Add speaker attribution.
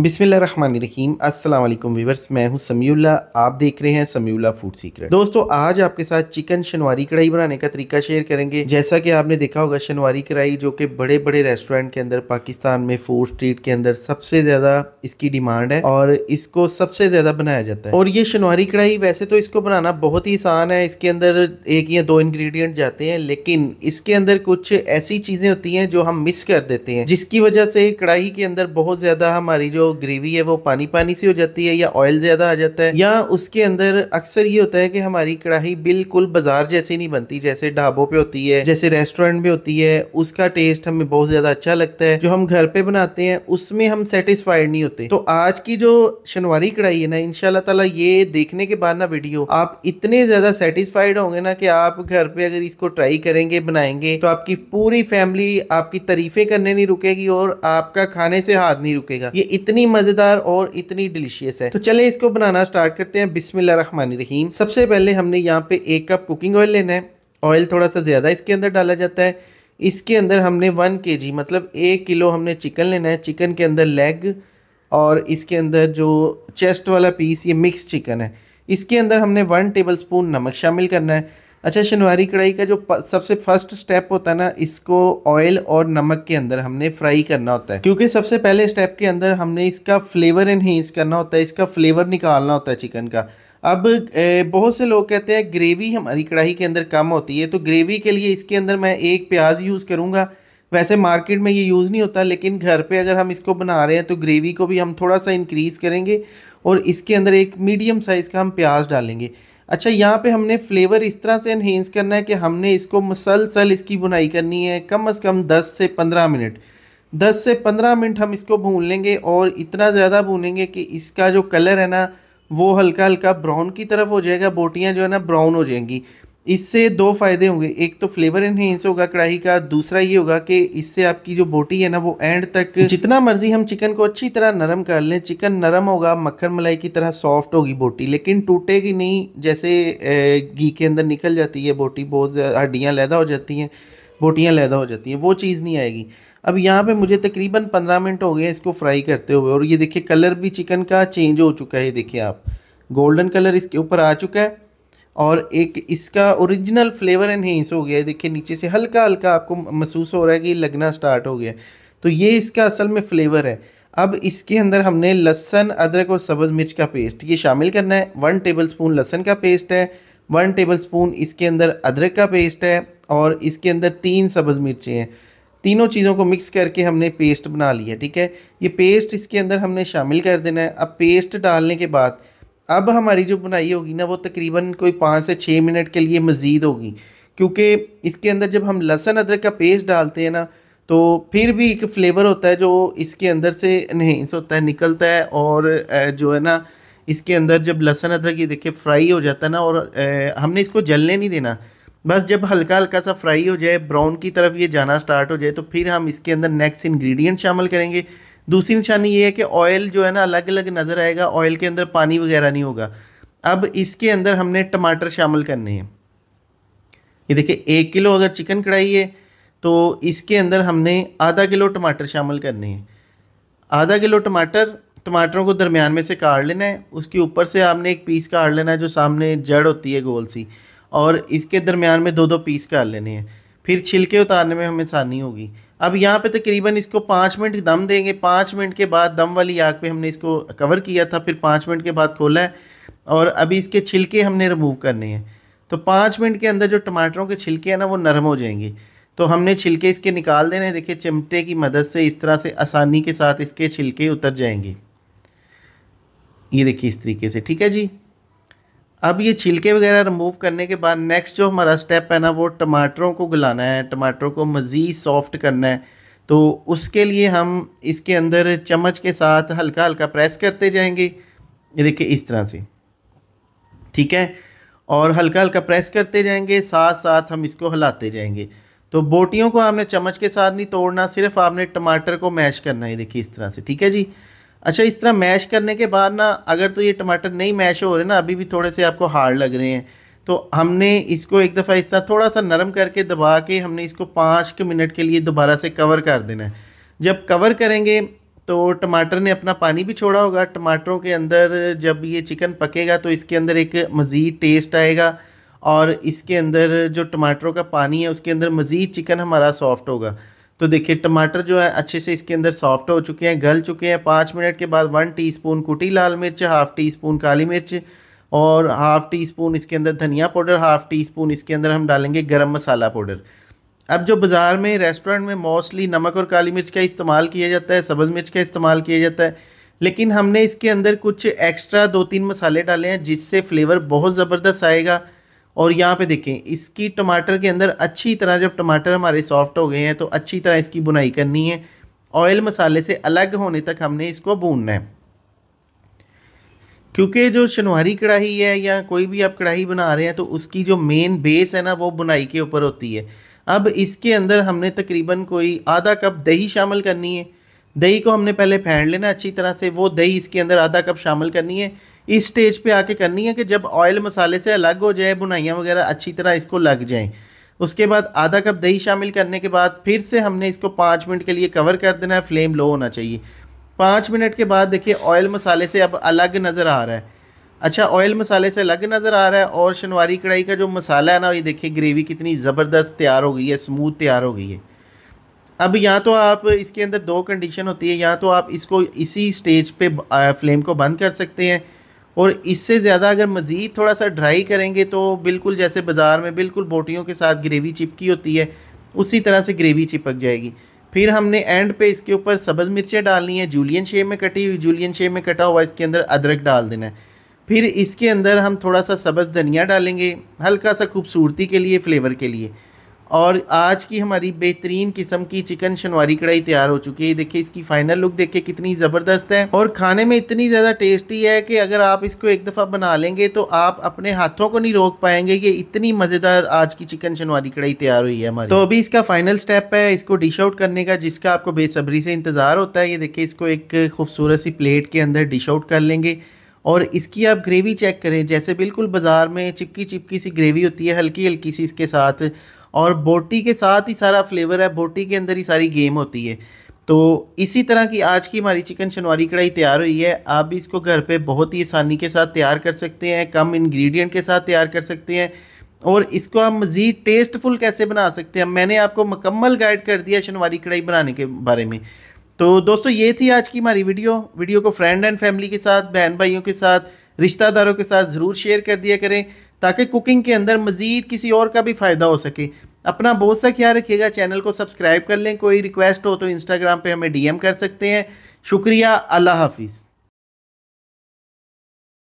Speaker 1: रहीम अस्सलाम वीवर्स मैं हूं समीउल्ला आप देख रहे हैं समीउल्ला फूड सीक्रेट दोस्तों आज आपके साथ चिकन शनवारी कढ़ाई बनाने का तरीका शेयर करेंगे जैसा कि आपने देखा होगा शनवारी कढ़ाई जो कि बड़े बड़े रेस्टोरेंट के अंदर पाकिस्तान में फूड स्ट्रीट के अंदर सबसे ज़्यादा इसकी डिमांड है और इसको सबसे ज़्यादा बनाया जाता है और ये शनवारी कढ़ाई वैसे तो इसको बनाना बहुत ही आसान है इसके अंदर एक या दो इन्ग्रीडियंट जाते हैं लेकिन इसके अंदर कुछ ऐसी चीज़ें होती हैं जो हम मिस कर देते हैं जिसकी वजह से कढ़ाई के अंदर बहुत ज़्यादा हमारी जो ग्रेवी है वो पानी पानी सी हो जाती है या ऑयल ज़्यादा आ जाता है या उसके अंदर अक्सर ये होता है कि हमारी कढ़ाई बिल्कुल बाजार जैसी नहीं बनती जैसे ढाबों पे होती है जैसे रेस्टोरेंट में होती है उसका टेस्ट हमें बहुत ज़्यादा अच्छा लगता है जो हम घर पे बनाते हैं उसमें हम सेटिस्फाइड नहीं होते तो आज की जो शनवारी कढ़ाई है ना इनशाला तला ये देखने के बाद ना वीडियो आप इतने ज़्यादा सेटिस्फाइड होंगे ना कि आप घर पे अगर इसको ट्राई करेंगे बनाएंगे तो आपकी पूरी फैमिली आपकी तारीफें करने नहीं रुकेगी और आपका खाने से हाथ नहीं रुकेगा ये इतने इतनी मज़ेदार और इतनी डिलीशियस है तो चले इसको बनाना स्टार्ट करते हैं रहीम सबसे पहले हमने यहाँ पे एक कप कुकिंग ऑयल लेना है ऑयल थोड़ा सा ज़्यादा इसके अंदर डाला जाता है इसके अंदर हमने वन के जी मतलब एक किलो हमने चिकन लेना है चिकन के अंदर लेग और इसके अंदर जो चेस्ट वाला पीस ये मिक्स चिकन है इसके अंदर हमने वन टेबल स्पून नमक शामिल करना है अच्छा शनवारी कढ़ाई का जो सबसे फर्स्ट स्टेप होता है ना इसको ऑयल और नमक के अंदर हमने फ्राई करना होता है क्योंकि सबसे पहले स्टेप के अंदर हमने इसका फ्लेवर इनहेंस करना होता है इसका फ्लेवर निकालना होता है चिकन का अब बहुत से लोग कहते हैं ग्रेवी हमारी कढ़ाई के अंदर कम होती है तो ग्रेवी के लिए इसके अंदर मैं एक प्याज यूज़ करूँगा वैसे मार्केट में ये यूज़ नहीं होता लेकिन घर पे अगर हम इसको बना रहे हैं तो ग्रेवी को भी हम थोड़ा सा इंक्रीज़ करेंगे और इसके अंदर एक मीडियम साइज़ का हम प्याज डालेंगे अच्छा यहाँ पे हमने फ्लेवर इस तरह से इन्हेंस करना है कि हमने इसको मुसलसल इसकी बुनाई करनी है कम अज़ कम 10 से 15 मिनट 10 से 15 मिनट हम इसको भून लेंगे और इतना ज़्यादा भूनेंगे कि इसका जो कलर है ना वो हल्का हल्का ब्राउन की तरफ हो जाएगा बोटियाँ जो है ना ब्राउन हो जाएंगी इससे दो फायदे होंगे एक तो फ्लेवर इन्हेंस होगा कढ़ाई का दूसरा ये होगा कि इससे आपकी जो बोटी है ना वो एंड तक जितना मर्जी हम चिकन को अच्छी तरह नरम कर लें चिकन नरम होगा मक्खन मलाई की तरह सॉफ्ट होगी बोटी लेकिन टूटेगी नहीं जैसे घी के अंदर निकल जाती है बोटी बहुत हड्डियाँ लैदा हो जाती हैं बोटियाँ लैदा हो जाती हैं वो चीज़ नहीं आएगी अब यहाँ पे मुझे तकरीबन पंद्रह मिनट हो गए इसको फ्राई करते हुए और ये देखिए कलर भी चिकन का चेंज हो चुका है देखिए आप गोल्डन कलर इसके ऊपर आ चुका है और एक इसका ओरिजिनल फ्लेवर एनहेंस हो गया है देखिए नीचे से हल्का हल्का आपको महसूस हो रहा है कि लगना स्टार्ट हो गया तो ये इसका असल में फ्लेवर है अब इसके अंदर हमने लहसन अदरक और सब्ज़ मिर्च का पेस्ट ये शामिल करना है वन टेबल स्पून लहसन का पेस्ट है वन टेबल स्पून इसके अंदर अदरक का पेस्ट है और इसके अंदर तीन सब्ज़ मिर्चें हैं तीनों चीज़ों को मिक्स करके हमने पेस्ट बना लिया ठीक है ये पेस्ट इसके अंदर हमने शामिल कर देना है अब पेस्ट डालने के बाद अब हमारी जो बुनाई होगी ना वो तकरीबन कोई पाँच से छः मिनट के लिए मज़ीद होगी क्योंकि इसके अंदर जब हम लहसन अदरक का पेस्ट डालते हैं ना तो फिर भी एक फ्लेवर होता है जो इसके अंदर से नहीं होता है निकलता है और जो है ना इसके अंदर जब लहसन अदरक ये देखिए फ्राई हो जाता है ना और हमने इसको जलने नहीं देना बस जब हल्का हल्का सा फ्राई हो जाए ब्राउन की तरफ ये जाना स्टार्ट हो जाए तो फिर हम इसके अंदर नेक्स्ट इंग्रेडिएंट शामिल करेंगे दूसरी निशानी ये है कि ऑयल जो है ना अलग अलग नज़र आएगा ऑयल के अंदर पानी वगैरह नहीं होगा अब इसके अंदर हमने टमाटर शामिल करने हैं ये देखिए एक किलो अगर चिकन कढ़ाई है तो इसके अंदर हमने आधा किलो टमाटर शामिल करने हैं आधा किलो टमाटर टमाटरों को दरमियान में से काट लेना है उसके ऊपर से आपने एक पीस काट लेना है जो सामने जड़ होती है गोल सी और इसके दरमियान में दो दो पीस काट लेने हैं फिर छिलके उतारने में हमें आसानी होगी अब यहाँ पे तकरीबन इसको पाँच मिनट दम देंगे पाँच मिनट के बाद दम वाली आग पे हमने इसको कवर किया था फिर पाँच मिनट के बाद खोला है और अभी इसके छिलके हमने रिमूव करने हैं तो पाँच मिनट के अंदर जो टमाटरों के छिलके हैं ना वो नरम हो जाएंगे तो हमने छिलके इसके निकाल देने हैं देखिए चिमटे की मदद से इस तरह से आसानी के साथ इसके छिलके उतर जाएंगे ये देखिए इस तरीके से ठीक है जी अब ये छिलके वगैरह रिमूव करने के बाद नेक्स्ट जो हमारा स्टेप है ना वो टमाटरों को गलाना है टमाटरों को मज़ीद सॉफ्ट करना है तो उसके लिए हम इसके अंदर चम्मच के साथ हल्का हल्का प्रेस करते जाएंगे ये देखिए इस तरह से ठीक है और हल्का हल्का प्रेस करते जाएंगे साथ साथ हम इसको हिलाते जाएंगे तो बोटियों को आपने चम्मच के साथ नहीं तोड़ना सिर्फ आपने टमाटर को मैश करना है देखिए इस तरह से ठीक है जी अच्छा इस तरह मैश करने के बाद ना अगर तो ये टमाटर नहीं मैश हो रहे ना अभी भी थोड़े से आपको हार्ड लग रहे हैं तो हमने इसको एक दफ़ा इस तरह थोड़ा सा नरम करके दबा के हमने इसको पाँच मिनट के लिए दोबारा से कवर कर देना है जब कवर करेंगे तो टमाटर ने अपना पानी भी छोड़ा होगा टमाटरों के अंदर जब ये चिकन पकेगा तो इसके अंदर एक मज़ीद टेस्ट आएगा और इसके अंदर जो टमाटरों का पानी है उसके अंदर मज़ीद चिकन हमारा सॉफ्ट होगा तो देखिए टमाटर जो है अच्छे से इसके अंदर सॉफ्ट हो चुके हैं गल चुके हैं पाँच मिनट के बाद वन टीस्पून कुटी लाल मिर्च हाफ़ टी स्पून काली मिर्च और हाफ़ टी स्पून इसके अंदर धनिया पाउडर हाफ़ टी स्पून इसके अंदर हम डालेंगे गरम मसाला पाउडर अब जो बाज़ार में रेस्टोरेंट में मोस्टली नमक और काली मिर्च का इस्तेमाल किया जाता है सब्ज़ मिर्च का इस्तेमाल किया जाता है लेकिन हमने इसके अंदर कुछ एक्स्ट्रा दो तीन मसाले डाले हैं जिससे फ्लेवर बहुत ज़बरदस्त आएगा और यहाँ पे देखें इसकी टमाटर के अंदर अच्छी तरह जब टमाटर हमारे सॉफ्ट हो गए हैं तो अच्छी तरह इसकी बुनाई करनी है ऑयल मसाले से अलग होने तक हमने इसको भूनना है क्योंकि जो शनवारी कढ़ाई है या कोई भी आप कढ़ाई बना रहे हैं तो उसकी जो मेन बेस है ना वो बुनाई के ऊपर होती है अब इसके अंदर हमने तकरीबन कोई आधा कप दही शामिल करनी है दही को हमने पहले फेंड लेना अच्छी तरह से वो दही इसके अंदर आधा कप शामिल करनी है इस स्टेज पे आके करनी है कि जब ऑयल मसाले से अलग हो जाए बुनाइयाँ वगैरह अच्छी तरह इसको लग जाएँ उसके बाद आधा कप दही शामिल करने के बाद फिर से हमने इसको पाँच मिनट के लिए कवर कर देना है फ्लेम लो होना चाहिए पाँच मिनट के बाद देखिए ऑयल मसाले से अब अलग नज़र आ रहा है अच्छा ऑयल मसाले से अलग नज़र आ रहा है और शनवारी कढ़ाई का जो मसाला है ना ये देखिए ग्रेवी कितनी ज़बरदस्त तैयार हो गई है स्मूथ तैयार हो गई है अब या तो आप इसके अंदर दो कंडीशन होती है या तो आप इसको इसी स्टेज पे फ्लेम को बंद कर सकते हैं और इससे ज़्यादा अगर मज़ीद थोड़ा सा ड्राई करेंगे तो बिल्कुल जैसे बाज़ार में बिल्कुल बोटियों के साथ ग्रेवी चिपकी होती है उसी तरह से ग्रेवी चिपक जाएगी फिर हमने एंड पे इसके ऊपर सब्ज़ मिर्चें डालनी है जूलियन शेप में कटी हुई जूलियन शेप में कटा हुआ इसके अंदर अदरक डाल देना है फिर इसके अंदर हम थोड़ा सा सब्ज़ धनिया डालेंगे हल्का सा खूबसूरती के लिए फ़्लेवर के लिए और आज की हमारी बेहतरीन किस्म की चिकन शनवारी कढ़ाई तैयार हो चुकी है देखिए इसकी फाइनल लुक देखिए कितनी ज़बरदस्त है और खाने में इतनी ज़्यादा टेस्टी है कि अगर आप इसको एक दफ़ा बना लेंगे तो आप अपने हाथों को नहीं रोक पाएंगे कि इतनी मज़ेदार आज की चिकन शनवारी कढ़ाई तैयार हुई है हमारी तो अभी इसका फाइनल स्टेप है इसको डिश आउट करने का जिसका आपको बेसब्री से इंतज़ार होता है ये देखिए इसको एक खूबसूरत सी प्लेट के अंदर डिश आउट कर लेंगे और इसकी आप ग्रेवी चेक करें जैसे बिल्कुल बाज़ार में चिपकी चिपकी सी ग्रेवी होती है हल्की हल्की सी इसके साथ और बोटी के साथ ही सारा फ्लेवर है बोटी के अंदर ही सारी गेम होती है तो इसी तरह की आज की हमारी चिकन शनवारी कढ़ाई तैयार हुई है आप भी इसको घर पे बहुत ही आसानी के साथ तैयार कर सकते हैं कम इंग्रेडिएंट के साथ तैयार कर सकते हैं और इसको आप मज़ीद टेस्टफुल कैसे बना सकते हैं मैंने आपको मुकम्मल गाइड कर दिया शनवारी कढ़ाई बनाने के बारे में तो दोस्तों ये थी आज की हमारी वीडियो वीडियो को फ्रेंड एंड फैमिली के साथ बहन भाइयों के साथ रिश्तेदारों के साथ ज़रूर शेयर कर दिया करें ताकि कुकिंग के अंदर मज़ीद किसी और का भी फ़ायदा हो सके अपना बहुत सा ख्याल रखिएगा चैनल को सब्सक्राइब कर लें कोई रिक्वेस्ट हो तो इंस्टाग्राम पे हमें डीएम कर सकते हैं शुक्रिया अल्लाह हाफिज़